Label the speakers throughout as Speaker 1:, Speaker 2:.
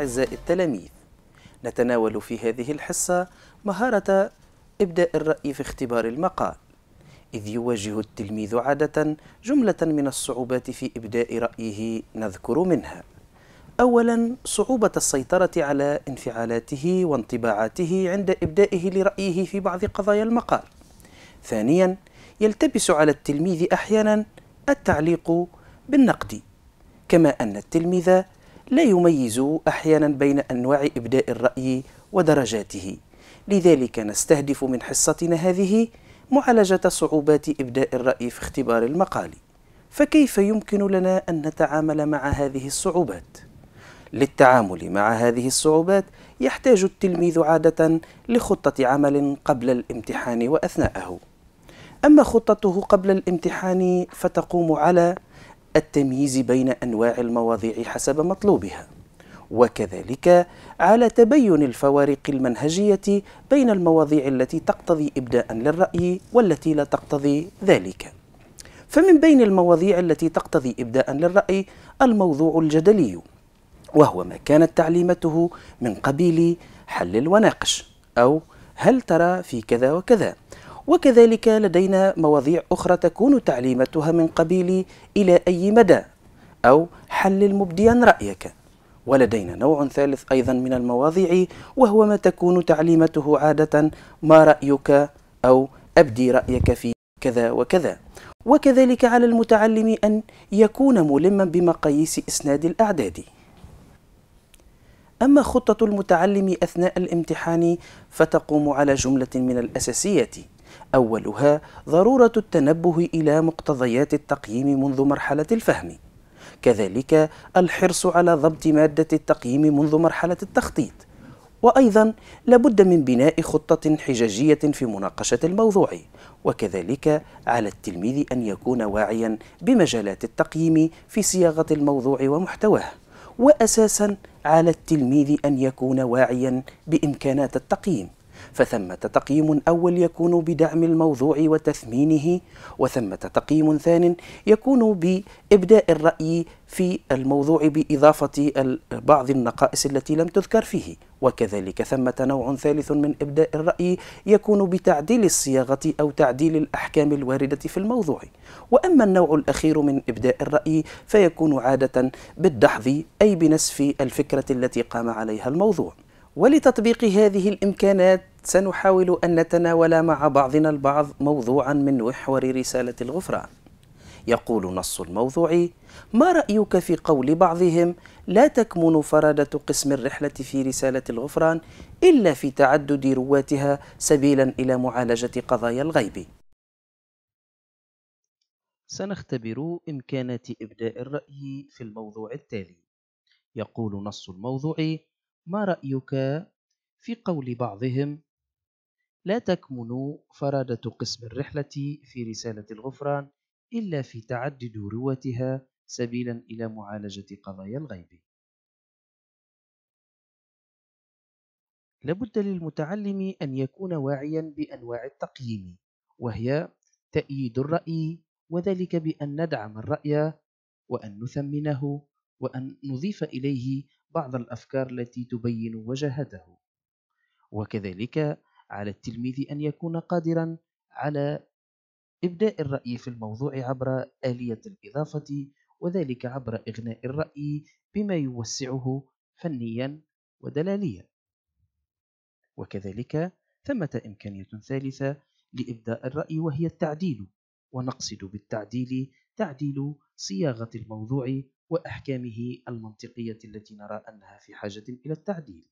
Speaker 1: أعزائي التلاميذ نتناول في هذه الحصة مهارة إبداء الرأي في اختبار المقال إذ يواجه التلميذ عادة جملة من الصعوبات في إبداء رأيه نذكر منها أولا صعوبة السيطرة على انفعالاته وانطباعاته عند إبدائه لرأيه في بعض قضايا المقال ثانيا يلتبس على التلميذ أحيانا التعليق بالنقد كما أن التلميذ لا يميز أحيانا بين أنواع إبداء الرأي ودرجاته لذلك نستهدف من حصتنا هذه معالجة صعوبات إبداء الرأي في اختبار المقال فكيف يمكن لنا أن نتعامل مع هذه الصعوبات؟ للتعامل مع هذه الصعوبات يحتاج التلميذ عادة لخطة عمل قبل الامتحان وأثناءه أما خطته قبل الامتحان فتقوم على التمييز بين أنواع المواضيع حسب مطلوبها وكذلك على تبين الفوارق المنهجية بين المواضيع التي تقتضي إبداء للرأي والتي لا تقتضي ذلك فمن بين المواضيع التي تقتضي إبداء للرأي الموضوع الجدلي وهو ما كانت تعليمته من قبيل حلل وناقش أو هل ترى في كذا وكذا وكذلك لدينا مواضيع أخرى تكون تعليمتها من قبيل إلى أي مدى أو حلل مبديا رأيك ولدينا نوع ثالث أيضا من المواضيع وهو ما تكون تعليمته عادة ما رأيك أو أبدي رأيك في كذا وكذا وكذلك على المتعلم أن يكون ملما بمقاييس إسناد الأعداد أما خطة المتعلم أثناء الامتحان فتقوم على جملة من الأساسيات أولها ضرورة التنبه إلى مقتضيات التقييم منذ مرحلة الفهم كذلك الحرص على ضبط مادة التقييم منذ مرحلة التخطيط وأيضا لابد من بناء خطة حجاجية في مناقشة الموضوع وكذلك على التلميذ أن يكون واعيا بمجالات التقييم في صياغة الموضوع ومحتواه وأساسا على التلميذ أن يكون واعيا بإمكانات التقييم فثمة تقييم أول يكون بدعم الموضوع وتثمينه وثمة تقييم ثان يكون بإبداء الرأي في الموضوع بإضافة بعض النقائص التي لم تذكر فيه وكذلك ثمة نوع ثالث من إبداء الرأي يكون بتعديل الصياغة أو تعديل الأحكام الواردة في الموضوع وأما النوع الأخير من إبداء الرأي فيكون عادة بالدحض أي بنسف الفكرة التي قام عليها الموضوع ولتطبيق هذه الإمكانات سنحاول أن نتناول مع بعضنا البعض موضوعا من محور رسالة الغفران يقول نص الموضوع ما رأيك في قول بعضهم لا تكمن فرادة قسم الرحلة في رسالة الغفران إلا في تعدد رواتها سبيلا إلى معالجة قضايا الغيب سنختبر إمكانات إبداء الرأي في الموضوع التالي يقول نص الموضوع ما رأيك في قول بعضهم لا تكمن فرادة قسم الرحلة في رسالة الغفران إلا في تعدد روتها سبيلا إلى معالجة قضايا الغيب لابد للمتعلم أن يكون واعيا بأنواع التقييم وهي تأييد الرأي وذلك بأن ندعم الرأي وأن نثمنه وأن نضيف إليه بعض الأفكار التي تبين وجهته وكذلك على التلميذ أن يكون قادرا على إبداء الرأي في الموضوع عبر آلية الإضافة وذلك عبر إغناء الرأي بما يوسعه فنيا ودلاليا وكذلك ثمة إمكانية ثالثة لإبداء الرأي وهي التعديل ونقصد بالتعديل تعديل صياغة الموضوع وأحكامه المنطقية التي نرى أنها في حاجة إلى التعديل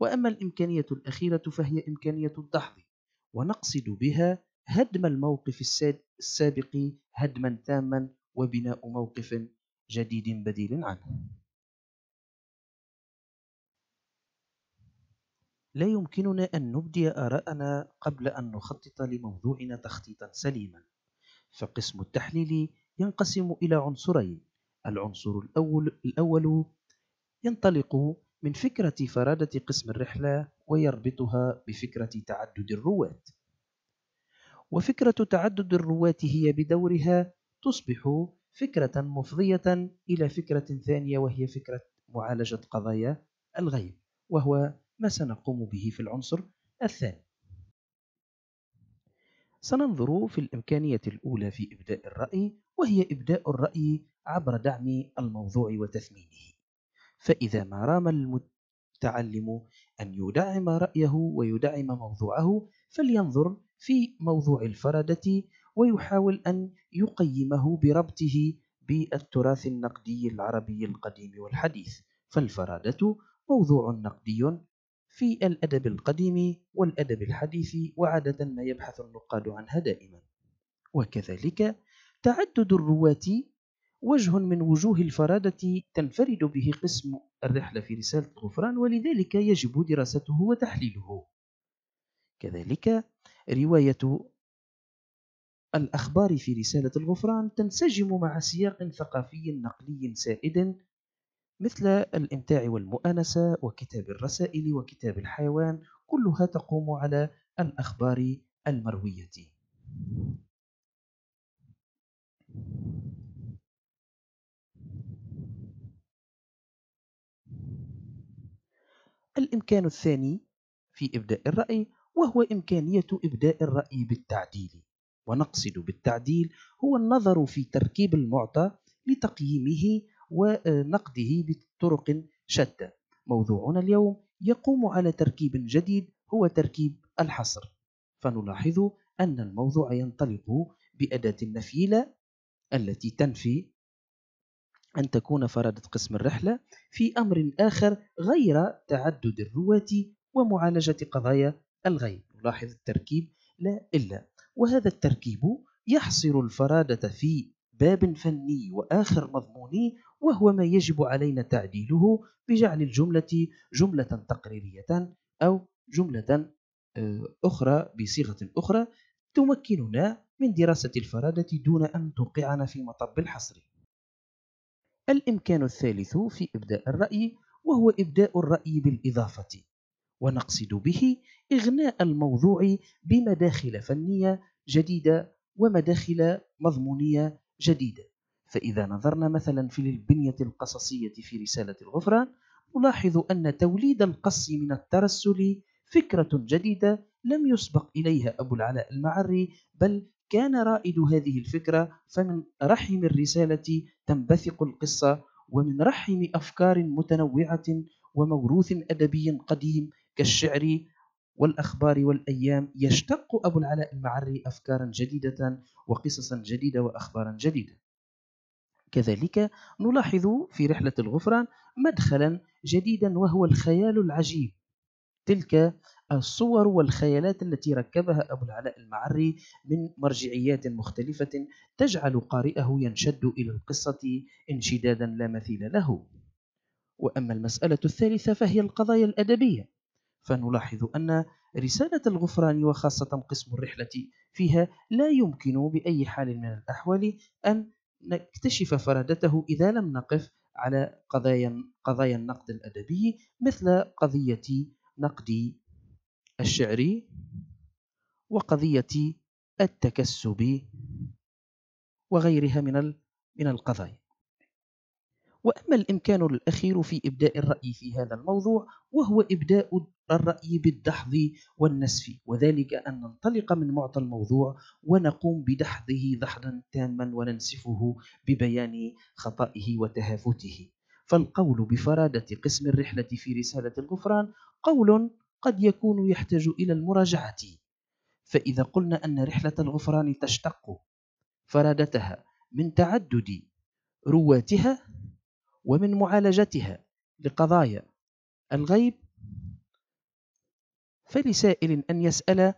Speaker 1: وأما الإمكانية الأخيرة فهي إمكانية الدحض ونقصد بها هدم الموقف السابق هدما تاما وبناء موقف جديد بديل عنه لا يمكننا أن نبدي آراءنا قبل أن نخطط لموضوعنا تخطيطا سليما فقسم التحليل ينقسم إلى عنصرين العنصر الأول, الأول ينطلق من فكرة فرادة قسم الرحلة ويربطها بفكرة تعدد الرواة وفكرة تعدد الرواة هي بدورها تصبح فكرة مفضية إلى فكرة ثانية وهي فكرة معالجة قضايا الغيب وهو ما سنقوم به في العنصر الثاني سننظر في الإمكانية الأولى في إبداء الرأي وهي إبداء الرأي عبر دعم الموضوع وتثمينه فإذا ما رام المتعلم أن يدعم رأيه ويدعم موضوعه فلينظر في موضوع الفردة ويحاول أن يقيمه بربطه بالتراث النقدي العربي القديم والحديث فالفرادة موضوع نقدي في الأدب القديم والأدب الحديث وعادة ما يبحث النقاد عنها دائما وكذلك تعدد الرواة وجه من وجوه الفرادة تنفرد به قسم الرحلة في رسالة الغفران ولذلك يجب دراسته وتحليله كذلك رواية الأخبار في رسالة الغفران تنسجم مع سياق ثقافي نقلي سائد مثل الإمتاع والمؤانسة وكتاب الرسائل وكتاب الحيوان كلها تقوم على الأخبار المروية الإمكان الثاني في إبداء الرأي وهو إمكانية إبداء الرأي بالتعديل ونقصد بالتعديل هو النظر في تركيب المعطى لتقييمه ونقده بطرق شتى موضوعنا اليوم يقوم على تركيب جديد هو تركيب الحصر فنلاحظ أن الموضوع ينطلق بأداة النفيلة التي تنفي أن تكون فرادة قسم الرحلة في أمر آخر غير تعدد الرواة ومعالجة قضايا الغيب لاحظ التركيب لا إلا وهذا التركيب يحصر الفرادة في باب فني وآخر مضموني وهو ما يجب علينا تعديله بجعل الجملة جملة تقريرية أو جملة آه، أخرى بصيغة أخرى تمكننا من دراسة الفرادة دون أن توقعنا في مطب الحصر الإمكان الثالث في إبداء الرأي وهو إبداء الرأي بالإضافة ونقصد به إغناء الموضوع بمداخل فنية جديدة ومداخل مضمونية جديدة فإذا نظرنا مثلا في البنية القصصية في رسالة الغفران نلاحظ أن توليد القص من الترسل فكرة جديدة لم يسبق إليها أبو العلاء المعري بل كان رائد هذه الفكرة فمن رحم الرسالة تنبثق القصة ومن رحم أفكار متنوعة وموروث أدبي قديم كالشعر والأخبار والأيام يشتق أبو العلاء المعري أفكارا جديدة وقصصا جديدة وأخبارا جديدة كذلك نلاحظ في رحلة الغفران مدخلا جديدا وهو الخيال العجيب تلك الصور والخيالات التي ركبها أبو العلاء المعري من مرجعيات مختلفة تجعل قارئه ينشد إلى القصة انشدادا لا مثيل له وأما المسألة الثالثة فهي القضايا الأدبية فنلاحظ أن رسالة الغفران وخاصة قسم الرحلة فيها لا يمكن بأي حال من الأحوال أن نكتشف فرادته إذا لم نقف على قضايا قضايا النقد الأدبي مثل قضية نقد الشعري وقضية التكسب وغيرها من من القضايا وأما الإمكان الأخير في إبداء الرأي في هذا الموضوع وهو إبداء الرأي بالدحض والنسف وذلك أن ننطلق من معطى الموضوع ونقوم بدحضه دحضا تاما وننسفه ببيان خطئه وتهافته فالقول بفرادة قسم الرحلة في رسالة الغفران قول قد يكون يحتاج إلى المراجعة فإذا قلنا أن رحلة الغفران تشتق فرادتها من تعدد رواتها ومن معالجتها لقضايا الغيب فلسائل أن يسأل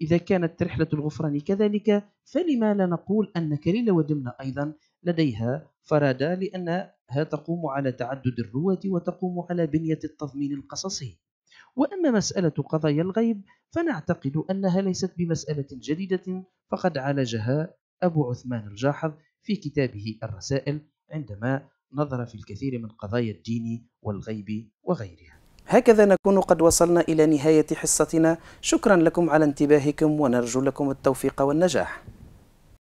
Speaker 1: إذا كانت رحلة الغفران كذلك فلما لا نقول أن كليله ودمنة أيضا لديها فرادة لأنها تقوم على تعدد الرواة وتقوم على بنية التضمين القصصي وأما مسألة قضايا الغيب فنعتقد أنها ليست بمسألة جديدة فقد عالجها أبو عثمان الجاحظ في كتابه الرسائل عندما نظر في الكثير من قضايا الدين والغيب وغيرها هكذا نكون قد وصلنا إلى نهاية حصتنا شكرا لكم على انتباهكم ونرجو لكم التوفيق والنجاح